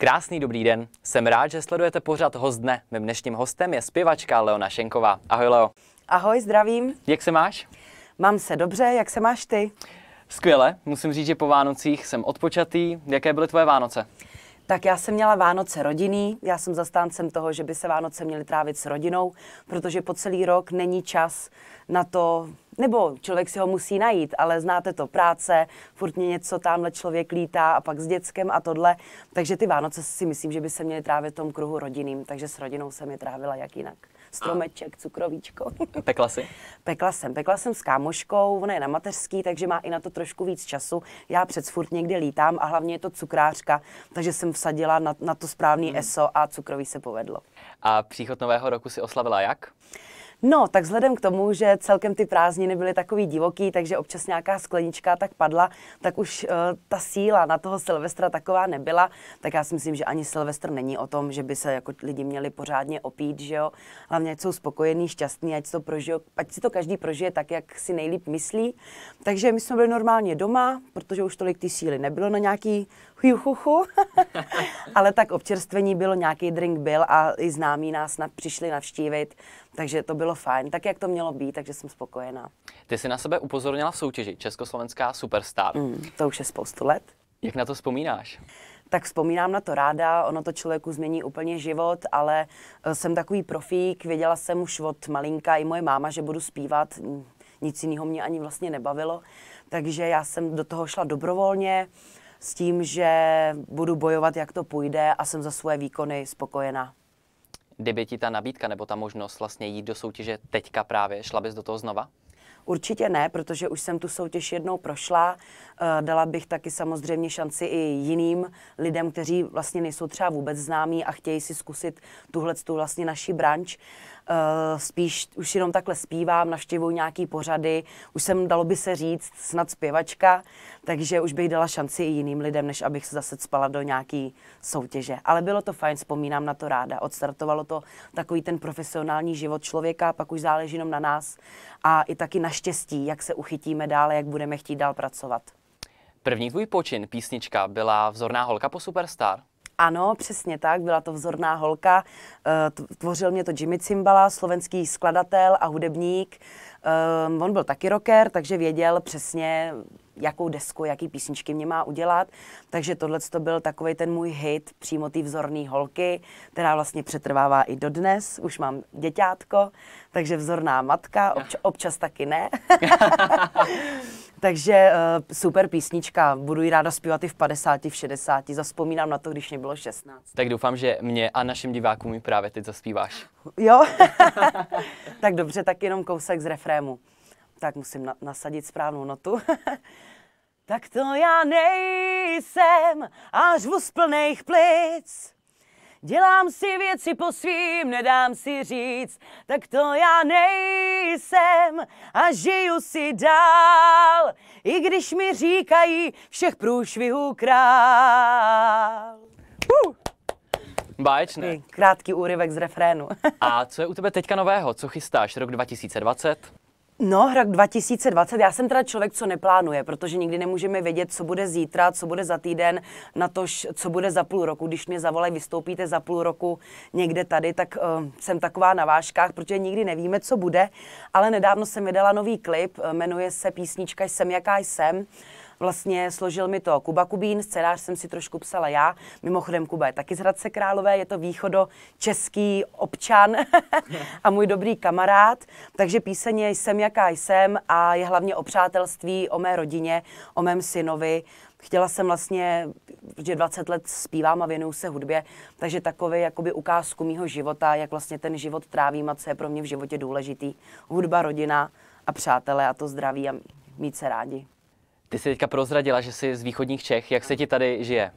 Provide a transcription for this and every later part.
Krásný dobrý den, jsem rád, že sledujete pořad host dne. Mým dnešním hostem je zpěvačka Leona Šenková. Ahoj Leo. Ahoj, zdravím. Jak se máš? Mám se dobře, jak se máš ty? Skvěle, musím říct, že po Vánocích jsem odpočatý. Jaké byly tvoje Vánoce? Tak já jsem měla Vánoce rodinný, já jsem zastáncem toho, že by se Vánoce měly trávit s rodinou, protože po celý rok není čas na to, nebo člověk si ho musí najít, ale znáte to, práce, furt mě něco tamhle člověk lítá a pak s dětskem a tohle. Takže ty Vánoce si myslím, že by se měly trávit v tom kruhu rodinným, takže s rodinou jsem je trávila jak jinak stromeček, cukrovíčko. Pekla jsi? Pekla jsem. Pekla jsem s kámoškou, ona je na mateřský, takže má i na to trošku víc času. Já před furt někde lítám a hlavně je to cukrářka, takže jsem vsadila na, na to správný hmm. ESO a cukroví se povedlo. A příchod nového roku si oslavila jak? No, tak vzhledem k tomu, že celkem ty prázdniny byly takový divoký, takže občas nějaká sklenička tak padla, tak už uh, ta síla na toho Silvestra taková nebyla. Tak já si myslím, že ani Silvestr není o tom, že by se jako lidi měli pořádně opít, že jo. Hlavně, ať jsou spokojení, šťastní, ať, to prožijou, ať si to každý prožije tak, jak si nejlíp myslí. Takže my jsme byli normálně doma, protože už tolik ty síly nebylo na nějaký chuchuchu, ale tak občerstvení bylo, nějaký drink byl a i známí nás na, přišli navštívit, takže to bylo bylo fajn, tak jak to mělo být, takže jsem spokojená. Ty jsi na sebe upozornila v soutěži Československá Superstar. Mm, to už je spoustu let. Jak na to vzpomínáš? tak vzpomínám na to ráda, ono to člověku změní úplně život, ale eh, jsem takový profík, věděla jsem už od malinka i moje máma, že budu zpívat, hm, nic jiného mě ani vlastně nebavilo, takže já jsem do toho šla dobrovolně s tím, že budu bojovat, jak to půjde a jsem za svoje výkony spokojená kdyby ti ta nabídka nebo ta možnost vlastně jít do soutěže teďka právě, šla bys do toho znova? Určitě ne, protože už jsem tu soutěž jednou prošla. Eh, dala bych taky samozřejmě šanci i jiným lidem, kteří vlastně nejsou třeba vůbec známí a chtějí si zkusit tuhle tu vlastně naší branč. Eh, spíš už jenom takhle zpívám, navštěvuju nějaký pořady, už jsem, dalo by se říct, snad zpěvačka, takže už bych dala šanci i jiným lidem, než abych se zase spala do nějaký soutěže. Ale bylo to fajn, vzpomínám na to ráda. Odstartovalo to takový ten profesionální život člověka, pak už záleží jenom na nás a i taky na štěstí, jak se uchytíme dále, jak budeme chtít dál pracovat. První tvůj počin, písnička, byla vzorná holka po Superstar? Ano, přesně tak, byla to vzorná holka. Eh, tvořil mě to Jimmy Cimbala, slovenský skladatel a hudebník. Um, on byl taky rocker, takže věděl přesně, jakou desku, jaký písničky mě má udělat. Takže tohle to byl takový ten můj hit přímo té vzorné holky, která vlastně přetrvává i dodnes. Už mám děťátko, takže vzorná matka, obč- občas taky ne. takže uh, super písnička, budu ji ráda zpívat i v 50, v 60. Zaspomínám na to, když mě bylo 16. Tak doufám, že mě a našim divákům mi právě teď zaspíváš. Jo, tak dobře, tak jenom kousek z refrénu extrému. Tak musím na- nasadit správnou notu. tak to já nejsem až v plných plic. Dělám si věci po svým, nedám si říct, tak to já nejsem a žiju si dál, i když mi říkají všech průšvihů král. Uh! Báječné. Krátký úryvek z refrénu. a co je u tebe teďka nového? Co chystáš rok 2020? No, rok 2020. Já jsem teda člověk, co neplánuje, protože nikdy nemůžeme vědět, co bude zítra, co bude za týden, na to, co bude za půl roku. Když mě zavolají, vystoupíte za půl roku někde tady, tak uh, jsem taková na váškách, protože nikdy nevíme, co bude. Ale nedávno jsem vydala nový klip, eh, jmenuje se Písnička Jsem jaká jsem. Vlastně složil mi to Kuba Kubín, scénář jsem si trošku psala já. Mimochodem Kuba je taky z Hradce Králové, je to východo český občan a můj dobrý kamarád. Takže píseň je Jsem jaká jsem a je hlavně o přátelství, o mé rodině, o mém synovi. Chtěla jsem vlastně, že 20 let zpívám a věnuju se hudbě, takže takový jakoby ukázku mýho života, jak vlastně ten život trávím a co je pro mě v životě důležitý. Hudba, rodina a přátelé a to zdraví a mít se rádi. Ty jsi teďka prozradila, že jsi z východních Čech. Jak se ti tady žije?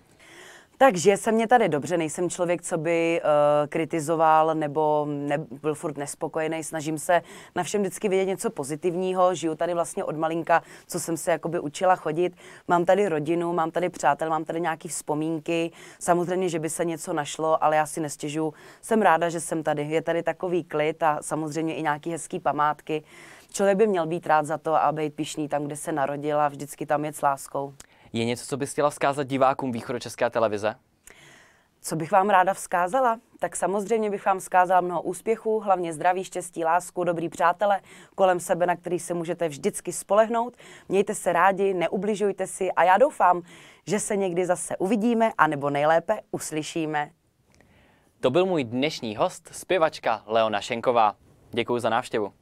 Takže se mě tady dobře, nejsem člověk, co by uh, kritizoval nebo ne, byl furt nespokojený, snažím se na všem vždycky vidět něco pozitivního, žiju tady vlastně od malinka, co jsem se jakoby učila chodit, mám tady rodinu, mám tady přátel, mám tady nějaké vzpomínky, samozřejmě, že by se něco našlo, ale já si nestěžu, jsem ráda, že jsem tady, je tady takový klid a samozřejmě i nějaké hezké památky, člověk by měl být rád za to a být pišný tam, kde se narodila. vždycky tam je s láskou. Je něco, co bys chtěla vzkázat divákům České televize? Co bych vám ráda vzkázala? Tak samozřejmě bych vám vzkázala mnoho úspěchů, hlavně zdraví, štěstí, lásku, dobrý přátele kolem sebe, na který se můžete vždycky spolehnout. Mějte se rádi, neubližujte si a já doufám, že se někdy zase uvidíme, anebo nejlépe uslyšíme. To byl můj dnešní host, zpěvačka Leona Šenková. Děkuji za návštěvu.